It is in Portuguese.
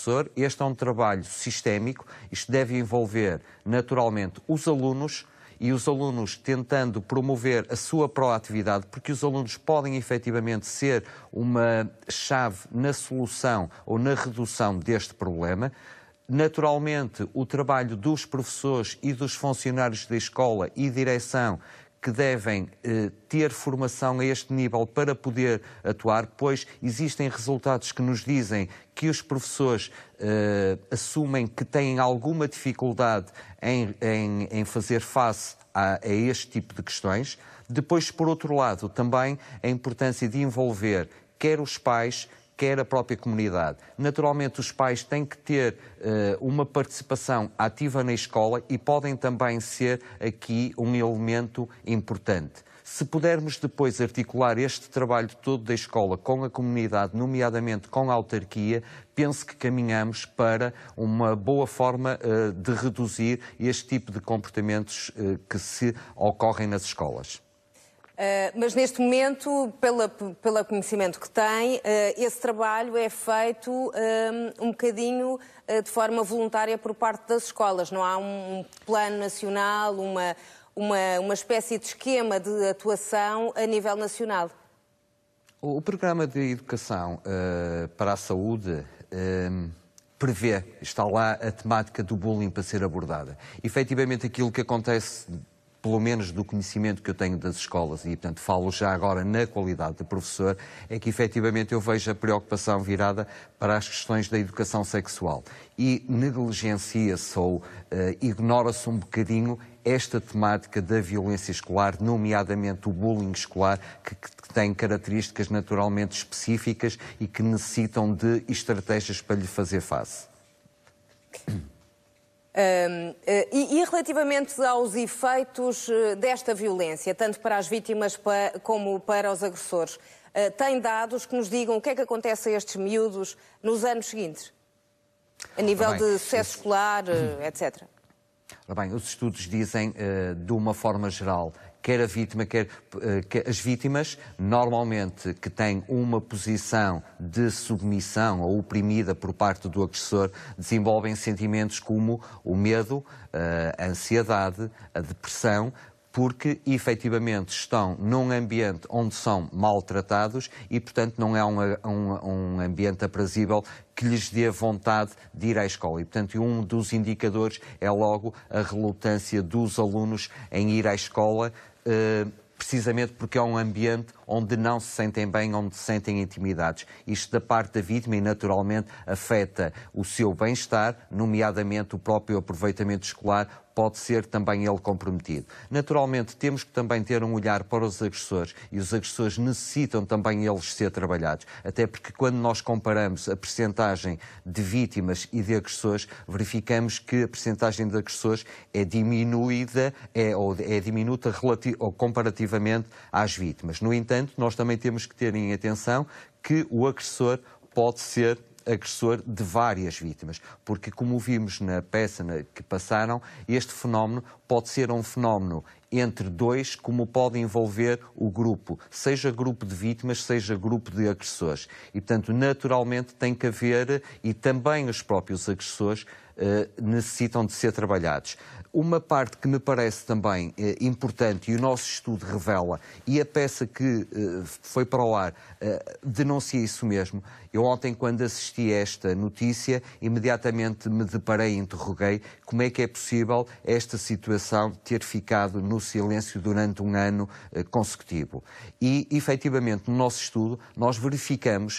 professor. Este é um trabalho sistémico, isto deve envolver naturalmente os alunos e os alunos tentando promover a sua proatividade, porque os alunos podem efetivamente ser uma chave na solução ou na redução deste problema. Naturalmente, o trabalho dos professores e dos funcionários da escola e direção que devem eh, ter formação a este nível para poder atuar, pois existem resultados que nos dizem que os professores eh, assumem que têm alguma dificuldade em, em, em fazer face a, a este tipo de questões. Depois, por outro lado, também a importância de envolver quer os pais, quer a própria comunidade. Naturalmente, os pais têm que ter uh, uma participação ativa na escola e podem também ser aqui um elemento importante. Se pudermos depois articular este trabalho todo da escola com a comunidade, nomeadamente com a autarquia, penso que caminhamos para uma boa forma uh, de reduzir este tipo de comportamentos uh, que se ocorrem nas escolas. Eh, mas neste momento, pela, pelo conhecimento que tem, uh, esse trabalho é feito um, eh, um bocadinho uh, de forma voluntária por parte das escolas. Não há um, um plano nacional, uma, uma, uma espécie de esquema de atuação a nível nacional. O, o programa de educação para a saúde prevê, está lá a temática do bullying para ser abordada. Efetivamente, aquilo que acontece pelo menos do conhecimento que eu tenho das escolas, e portanto falo já agora na qualidade de professor, é que efetivamente eu vejo a preocupação virada para as questões da educação sexual. E negligencia-se ou uh, eh, ignora-se um bocadinho esta temática da violência escolar, nomeadamente o bullying escolar, que, que, tem características naturalmente específicas e que necessitam de estratégias para lhe fazer face. Um, eh, e, e, relativamente aos efeitos eh, desta violência, tanto para as vítimas como para os agressores, uh, tem dados que nos digam o que é que acontece a estes miúdos nos anos seguintes? A nível de sucesso Isso. escolar, etc. Ora bem, os estudos dizem, de uma forma geral, quer a vítima, eh, quer, as vítimas, normalmente que têm uma posição de submissão ou oprimida por parte do agressor, desenvolvem sentimentos como o medo, eh, a ansiedade, a depressão, porque efetivamente estão num ambiente onde são maltratados e, portanto, não é um, um, um, ambiente aprazível que lhes dê vontade de ir à escola. E, portanto, um dos indicadores é logo a relutância dos alunos em ir à escola, eh, precisamente porque é um ambiente onde não se sentem bem, onde se sentem intimidados. Isto da parte da vítima e naturalmente afeta o seu bem-estar, nomeadamente o próprio aproveitamento escolar, pode ser também ele comprometido. Naturalmente, temos que também ter um olhar para os agressores e os agressores necessitam também eles ser trabalhados, até porque quando nós comparamos a percentagem de vítimas e de agressores, verificamos que a percentagem de agressores é diminuída é, ou é diminuta ou comparativamente às vítimas. No entanto, nós também temos que ter em atenção que o agressor pode ser agressor de várias vítimas, porque como vimos na peça que passaram, este fenómeno pode ser um fenómeno entre dois, como pode envolver o grupo, seja grupo de vítimas, seja grupo de agressores. E, portanto, naturalmente tem que haver, e também os próprios agressores, eh, necessitam de ser trabalhados. Uma parte que me parece também eh, importante e o nosso estudo revela, e a peça que eh, foi para o ar denuncia isso mesmo. Eu ontem, quando assisti a esta notícia, imediatamente me deparei e interroguei como é que é possível esta situação ter ficado no silêncio durante um ano eh, consecutivo. E, efetivamente, no nosso estudo, nós verificamos